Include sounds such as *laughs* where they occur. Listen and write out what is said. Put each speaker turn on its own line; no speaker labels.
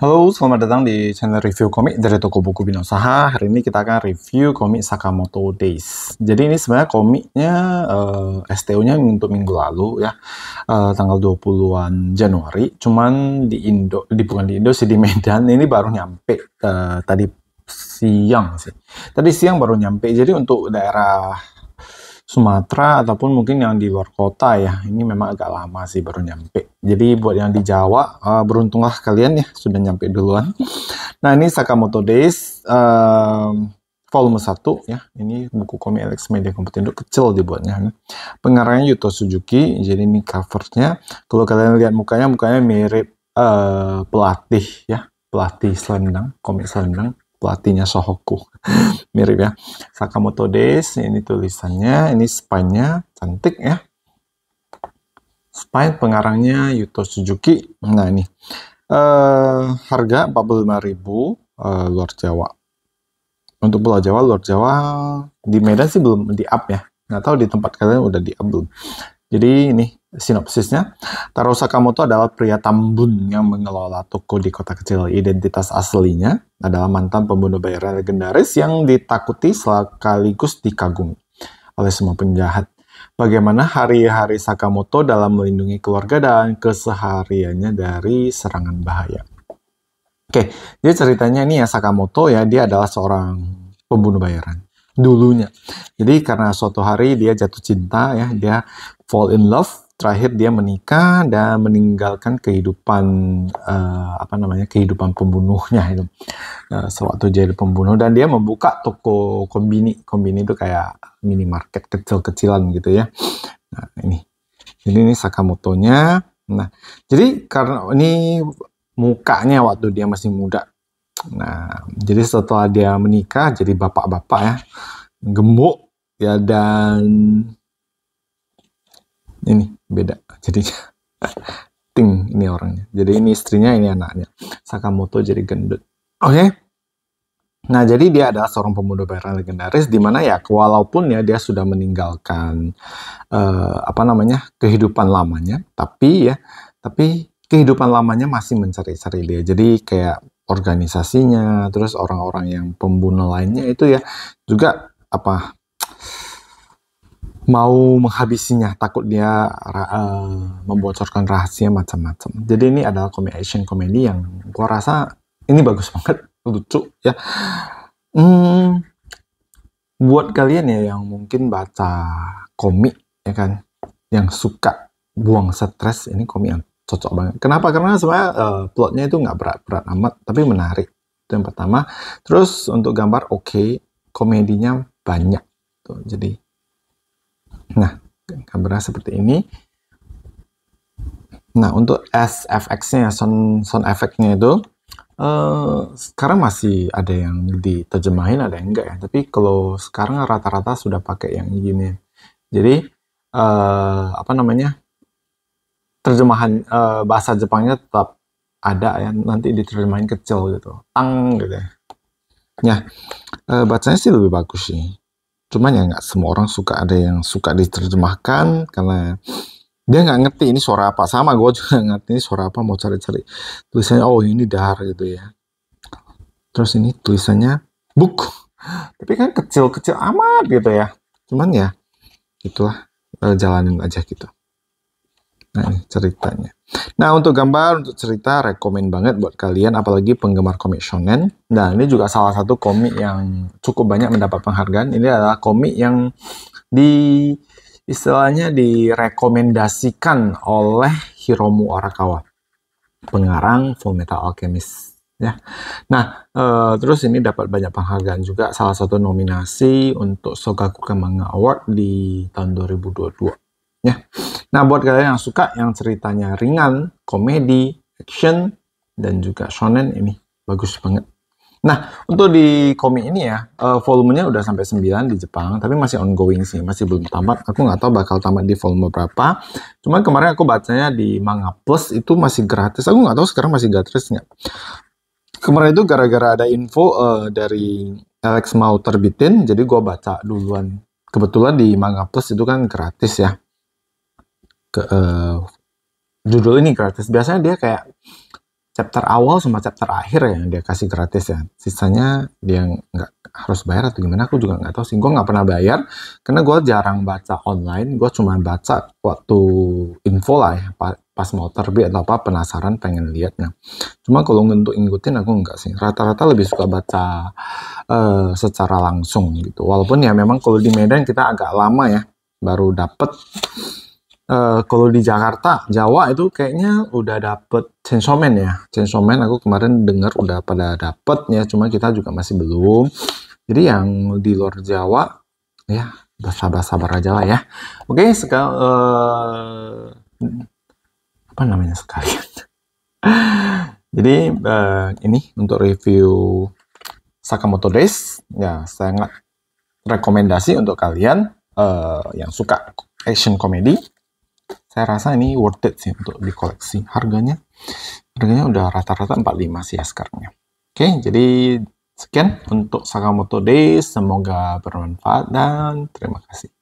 Halo, selamat datang di channel review komik dari toko buku Binosaha. Hari ini kita akan review komik Sakamoto Days. Jadi ini sebenarnya komiknya uh, eh, STO-nya untuk minggu lalu ya, uh, tanggal 20-an Januari. Cuman di Indo, di bukan di Indo sih di Medan ini baru nyampe uh, tadi siang sih. Tadi siang baru nyampe. Jadi untuk daerah Sumatera ataupun mungkin yang di luar kota ya. Ini memang agak lama sih baru nyampe. Jadi buat yang di Jawa, uh, beruntunglah kalian ya sudah nyampe duluan. Nah ini Sakamoto Days uh, volume 1 ya. Ini buku komik Alex Media Kompetindo kecil dibuatnya. Pengarangnya Yuto Suzuki. Jadi ini covernya. Kalau kalian lihat mukanya, mukanya mirip uh, pelatih ya pelatih selendang komik selendang pelatihnya Sohoku. *laughs* Mirip ya. Sakamoto des ini tulisannya, ini spine cantik ya. Spine pengarangnya Yuto Suzuki. Nah ini, uh, harga 45.000 uh, eh, luar Jawa. Untuk Pulau Jawa, luar Jawa di Medan sih belum di up ya. Nggak tahu di tempat kalian udah di up belum. Jadi ini sinopsisnya, Taro Sakamoto adalah pria tambun yang mengelola toko di kota kecil. Identitas aslinya adalah mantan pembunuh bayaran legendaris yang ditakuti sekaligus dikagumi oleh semua penjahat. Bagaimana hari-hari Sakamoto dalam melindungi keluarga dan kesehariannya dari serangan bahaya. Oke, jadi ceritanya ini ya Sakamoto ya, dia adalah seorang pembunuh bayaran dulunya. Jadi karena suatu hari dia jatuh cinta ya, dia fall in love terakhir dia menikah dan meninggalkan kehidupan uh, apa namanya kehidupan pembunuhnya itu uh, sewaktu jadi pembunuh dan dia membuka toko kombini kombini itu kayak minimarket kecil-kecilan gitu ya nah ini jadi ini Sakamoto-nya nah jadi karena ini mukanya waktu dia masih muda nah jadi setelah dia menikah jadi bapak-bapak ya gemuk ya dan ini beda jadinya *laughs* ting ini orangnya jadi ini istrinya ini anaknya Sakamoto jadi gendut oke okay? Nah, jadi dia adalah seorang pemuda Bayaran legendaris di mana ya walaupun ya dia sudah meninggalkan uh, apa namanya? kehidupan lamanya, tapi ya tapi kehidupan lamanya masih mencari-cari dia. Jadi kayak organisasinya, terus orang-orang yang pembunuh lainnya itu ya juga apa mau menghabisinya, takut dia uh, membocorkan rahasia macam-macam. Jadi ini adalah komedi action komedi yang gua rasa ini bagus *laughs* banget, lucu ya. Hmm, buat kalian ya yang mungkin baca komik ya kan, yang suka buang stres, ini komik yang cocok banget. Kenapa? Karena sebenarnya uh, plotnya itu nggak berat-berat amat, tapi menarik. Itu yang pertama. Terus untuk gambar oke, okay, komedinya banyak. Tuh, jadi Nah, gambarnya seperti ini. Nah, untuk SFX-nya, sound, sound effect-nya itu, uh, sekarang masih ada yang diterjemahin, ada yang enggak ya. Tapi kalau sekarang rata-rata sudah pakai yang gini. Jadi, uh, apa namanya, terjemahan uh, bahasa Jepangnya tetap ada ya, nanti diterjemahin kecil gitu. Tang gitu ya. Ya, uh, bacanya sih lebih bagus sih cuman ya nggak semua orang suka ada yang suka diterjemahkan karena dia nggak ngerti ini suara apa sama gue juga *laughs* ngerti ini suara apa mau cari-cari tulisannya oh ini dahar gitu ya terus ini tulisannya book tapi kan kecil-kecil amat gitu ya cuman ya itulah eh, jalanin aja gitu nah ini ceritanya Nah, untuk gambar, untuk cerita, rekomen banget buat kalian, apalagi penggemar komik shonen. Nah, ini juga salah satu komik yang cukup banyak mendapat penghargaan. Ini adalah komik yang di istilahnya direkomendasikan oleh Hiromu Arakawa, pengarang Full Metal Alchemist. Ya, nah e, terus ini dapat banyak penghargaan juga. Salah satu nominasi untuk Sogakukan Manga Award di tahun 2022. Ya, Nah, buat kalian yang suka yang ceritanya ringan, komedi, action, dan juga shonen ini bagus banget. Nah, untuk di komik ini ya, eh, volumenya udah sampai 9 di Jepang, tapi masih ongoing sih, masih belum tamat. Aku nggak tahu bakal tamat di volume berapa. Cuman kemarin aku bacanya di Manga Plus itu masih gratis. Aku nggak tahu sekarang masih gratis nggak. Kemarin itu gara-gara ada info uh, dari Alex mau terbitin, jadi gue baca duluan. Kebetulan di Manga Plus itu kan gratis ya ke uh, judul ini gratis. Biasanya dia kayak chapter awal sama chapter akhir ya yang dia kasih gratis ya. Sisanya dia nggak harus bayar atau gimana? Aku juga nggak tahu sih. Gue nggak pernah bayar karena gue jarang baca online. Gue cuma baca waktu info lah ya pas mau terbit atau apa penasaran pengen lihatnya. Cuma kalau untuk ngikutin aku nggak sih. Rata-rata lebih suka baca uh, secara langsung gitu. Walaupun ya memang kalau di Medan kita agak lama ya baru dapet Eh, kalau di Jakarta, Jawa itu kayaknya udah dapet Chainsaw ya. Chainsaw aku kemarin dengar udah pada dapet ya, cuma kita juga masih belum. Jadi yang di luar Jawa ya sabar-sabar aja lah ya. Oke, okay, sekal uh, eh, apa namanya sekalian. *laughs* Jadi uh, ini untuk review Sakamoto Days ya sangat rekomendasi untuk kalian uh, yang suka action comedy saya rasa ini worth it sih untuk dikoleksi harganya harganya udah rata-rata 45 sih ya sekarang ya oke jadi sekian untuk Sakamoto Days semoga bermanfaat dan terima kasih